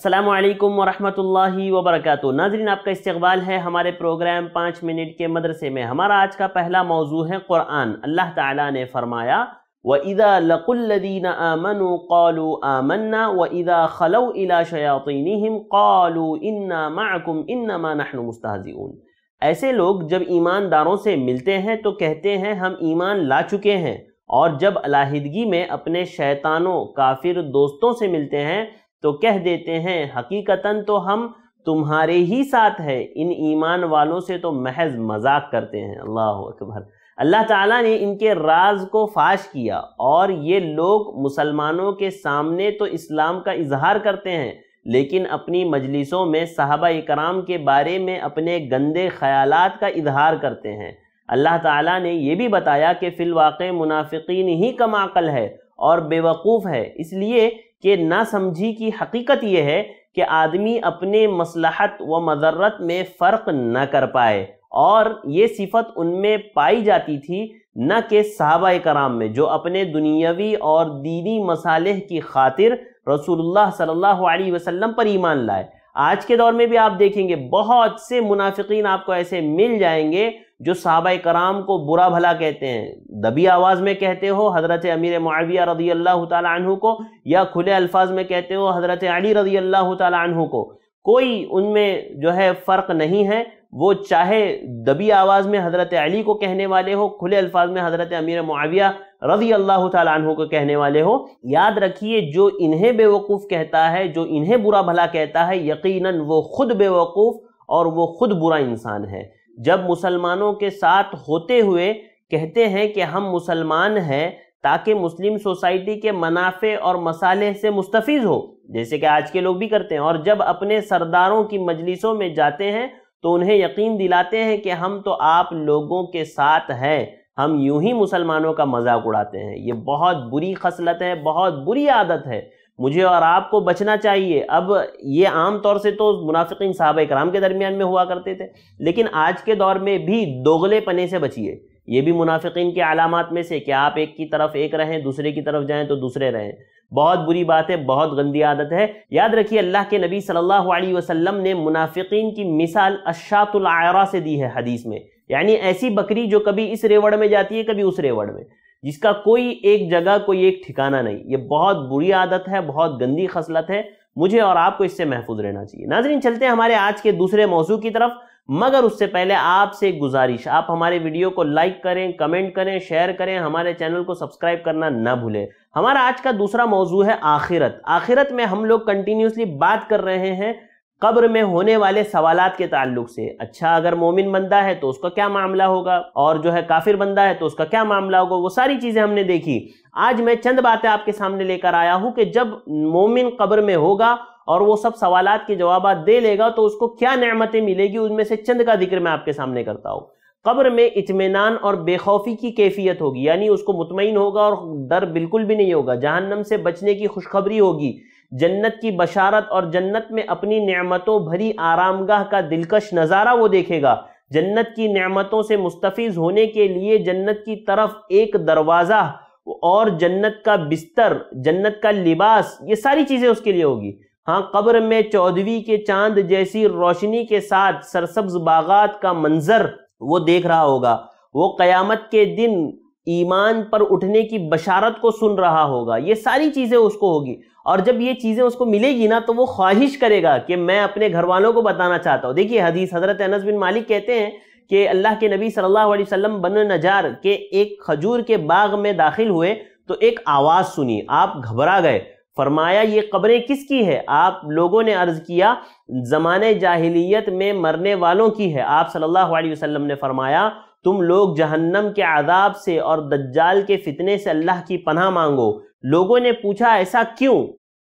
अस्सलाम वालेकुम व वबरकatuह नाजरीन आपका इस्तकबाल है हमारे प्रोग्राम पाँच मिनट के मदरसे में हमारा आज का पहला मौजू है क़ुरान अल्लाह ताला ने फरमाया व इदा लकुल्लदीन आमनु कौलु आमन्ना व इदा खलो इला शयातिनहम कौलु इन्ना माकुम इन्नमा नहनु मुस्ताजीन ऐसे लोग जब ईमानदारों से मिलते हैं तो कहते हैं हम ईमान ला चुके हैं और जब अलाहिदगी में अपने शैतानों काफिर दोस्तों से मिलते हैं तो कह देते हैं हकीकता तो हम तुम्हारे ही साथ है इन ईमान वालों से तो महज मजाक करते हैं अल्लाह अकबर अल्लाह ताला ने इनके राज को फाश किया और ये लोग मुसलमानों के सामने तो इस्लाम का इजहार करते हैं लेकिन अपनी मजलिसों में साहबा कराम के बारे में अपने गंदे ख्याल का इजहार करते हैं अल्लाह ताला ने यह भी बताया कि फ़िलवाक़ मुनाफिकीन ही कम अकल है और बेवकूफ़ है इसलिए कि ना समझी की हकीकत यह है कि आदमी अपने मसलहत व मजरत में फ़र्क न कर पाए और ये सिफत उनमें पाई जाती थी न कि सहाबा कराम में जो अपने दुनियावी और दीनी मसाले की खातिर रसूलुल्लाह सल्लल्लाहु अलैहि वसल्लम पर ईमान लाए आज के दौर में भी आप देखेंगे बहुत से मुनाफिकीन आपको ऐसे मिल जाएंगे जो साहबा कराम को बुरा भला कहते हैं दबी आवाज़ में कहते हो हज़रत अमीर माविया रदी अल्लाह तु को या खुले अल्फाज में कहते हो हज़रत अली रदी अल्लाह तु को कोई उनमें जो है फ़र्क नहीं है वो चाहे दबी आवाज़ में हज़रत अली को कहने वाले हो खुले अल्फाज में हज़रत अमीर माविया रजी अल्लाह तु को कहने वाले हो याद रखिए जो इन्हें बेवकूफ़ कहता है जो इन्हें बुरा भला कहता है यकीन वो खुद बेवकूफ़ और वो खुद बुरा इंसान है जब मुसलमानों के साथ होते हुए कहते हैं कि हम मुसलमान हैं ताकि मुस्लिम सोसाइटी के मुनाफे और मसाले से मुस्तफ़ हो जैसे कि आज के लोग भी करते हैं और जब अपने सरदारों की मजलिसों में जाते हैं तो उन्हें यकीन दिलाते हैं कि हम तो आप लोगों के साथ हैं हम यूं ही मुसलमानों का मजाक उड़ाते हैं ये बहुत बुरी खसलत है बहुत बुरी आदत है मुझे और आपको बचना चाहिए अब ये आम तौर से तो मुनाफिकिन साहब कराम के दरमियान में हुआ करते थे लेकिन आज के दौर में भी दोगले पने से बचिए ये भी मुनाफिकिन के अलामत में से कि आप एक की तरफ एक रहें दूसरे की तरफ जाएं तो दूसरे रहें बहुत बुरी बात है बहुत गंदी आदत है याद रखिए अल्लाह के नबी सल्लल्लाहु अलैहि वसल्लम ने मुनाफिकीन की मिसाल आयरा से दी है हदीस में यानी ऐसी बकरी जो कभी इस रेवड़ में जाती है कभी उस रेवड़ में जिसका कोई एक जगह कोई एक ठिकाना नहीं ये बहुत बुरी आदत है बहुत गंदी खसलत है मुझे और आपको इससे महफूज रहना चाहिए नाजरीन चलते हैं हमारे आज के दूसरे मौजू की तरफ मगर उससे पहले आपसे एक गुजारिश आप हमारे वीडियो को लाइक करें कमेंट करें शेयर करें हमारे चैनल को सब्सक्राइब करना ना भूलें हमारा आज का दूसरा मौजू है आखिरत आखिरत में हम लोग कंटिन्यूसली बात कर रहे हैं कब्र में होने वाले सवाल के ताल्लुक से अच्छा अगर मोमिन बंदा है तो उसका क्या मामला होगा और जो है काफिर बंदा है तो उसका क्या मामला होगा वो सारी चीज़ें हमने देखी आज मैं चंद बातें आपके सामने लेकर आया हूँ कि जब मोमिन कब्र में होगा और वो सब सवाल के जवाब दे लेगा तो उसको क्या नमतें मिलेगी उनमें से चंद का जिक्र मैं आपके सामने करता हूँ कब्र में इतमान और बेखौफी की कैफियत होगी यानी उसको मुतमिन होगा और डर बिल्कुल भी नहीं होगा जहन्नम से बचने की खुशखबरी होगी जन्नत की बशारत और जन्नत में अपनी नेमतों भरी आरामगाह का दिलकश नज़ारा वो देखेगा जन्नत की नेमतों से मुस्तफ़ होने के लिए जन्नत की तरफ एक दरवाज़ा और जन्नत का बिस्तर जन्नत का लिबास ये सारी चीज़ें उसके लिए होगी हाँ कब्र में चौधवी के चांद जैसी रोशनी के साथ सरसब्ज बागात का मंजर वो देख रहा होगा वो क़यामत के दिन ईमान पर उठने की बशारत को सुन रहा होगा ये सारी चीज़ें उसको होगी और जब ये चीज़ें उसको मिलेगी ना तो वो ख्वाहिश करेगा कि मैं अपने घर वालों को बताना चाहता हूँ देखिए हदीस हज़रत अनस बिन मालिक कहते हैं कि अल्लाह के नबी सल्लल्लाहु अलैहि वसल्लम बन नजार के एक खजूर के बाग में दाखिल हुए तो एक आवाज़ सुनी आप घबरा गए फरमाया ये कब्रें किसकी है आप लोगों ने अर्ज़ किया ज़माने जाहिलियत में मरने वालों की है आप सल्लल्लाहु अलैहि वसल्लम ने फरमाया तुम लोग जहन्नम के आदाब से और दज्जाल के फितने से अल्लाह की पनाह मांगो लोगों ने पूछा ऐसा क्यों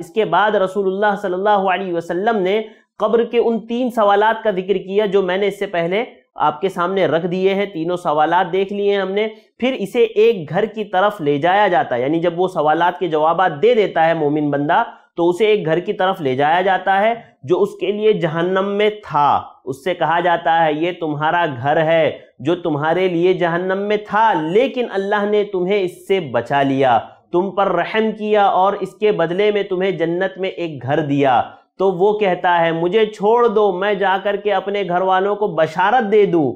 इसके बाद रसूलुल्लाह सल्लल्लाहु अलैहि वसल्लम ने कब्र के उन तीन सवालात का जिक्र किया जो मैंने इससे पहले आपके सामने रख दिए हैं तीनों सवालात देख लिए हैं हमने फिर इसे एक घर की तरफ ले जाया जाता है यानी जब वो सवालात के जवाब दे देता है मोमिन बंदा तो उसे एक घर की तरफ ले जाया जाता है जो उसके लिए जहन्नम में था उससे कहा जाता है ये तुम्हारा घर है जो तुम्हारे लिए जहन्नम में था लेकिन अल्लाह ने तुम्हें इससे बचा लिया तुम पर रहम किया और इसके बदले में तुम्हें जन्नत में एक घर दिया तो वो कहता है मुझे छोड़ दो मैं जाकर के अपने घर वालों को बशारत दे दूँ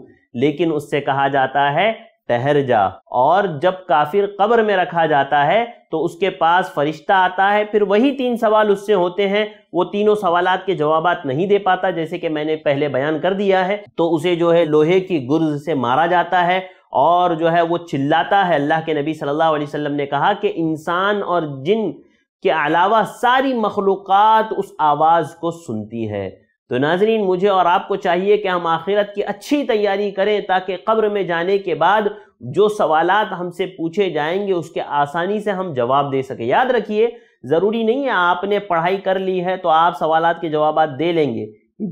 लेकिन उससे कहा जाता है ठहर जा और जब काफिर कब्र में रखा जाता है तो उसके पास फरिश्ता आता है फिर वही तीन सवाल उससे होते हैं वो तीनों सवाल के जवाब नहीं दे पाता जैसे कि मैंने पहले बयान कर दिया है तो उसे जो है लोहे की गुर्ज से मारा जाता है और जो है वो चिल्लाता है अल्लाह के नबी सल्लल्लाहु अलैहि वसल्लम ने कहा कि इंसान और जिन के अलावा सारी मखलूक़ात उस आवाज़ को सुनती है तो नाजरीन मुझे और आपको चाहिए कि हम आखिरत की अच्छी तैयारी करें ताकि कब्र में जाने के बाद जो सवालात हमसे पूछे जाएंगे उसके आसानी से हम जवाब दे सके याद रखिए ज़रूरी नहीं है आपने पढ़ाई कर ली है तो आप सवालात के जवाब दे लेंगे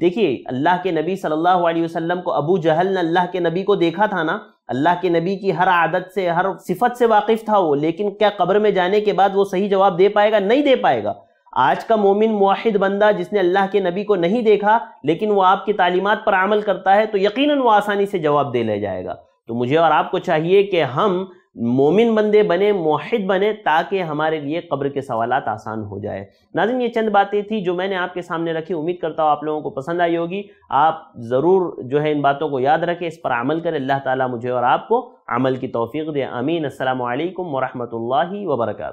देखिए अल्लाह के नबी सल्लल्लाहु अलैहि वसल्लम को अबू जहल ने अल्लाह के नबी को देखा था ना अल्लाह के नबी की हर आदत से हर सिफत से वाकिफ था वो लेकिन क्या कब्र में जाने के बाद वो सही जवाब दे पाएगा नहीं दे पाएगा आज का मोमिन मुहिद बंदा जिसने अल्लाह के नबी को नहीं देखा लेकिन वो आपकी तालीमत पर अमल करता है तो यकीन वो आसानी से जवाब दे ले जाएगा तो मुझे और आपको चाहिए कि हम मोमिन बंदे बने मुहिद बने ताकि हमारे लिए कब्र के सवाल आसान हो जाए नाजिन ये चंद बातें थी जो मैंने आपके सामने रखी उम्मीद करता हूँ आप लोगों को पसंद आई होगी आप ज़रूर जो है इन बातों को याद रखें इस पर अमल करें अल्लाह ताला मुझे और आपको अमल की तोफ़ी दे अमीन असल वरहमल वर्का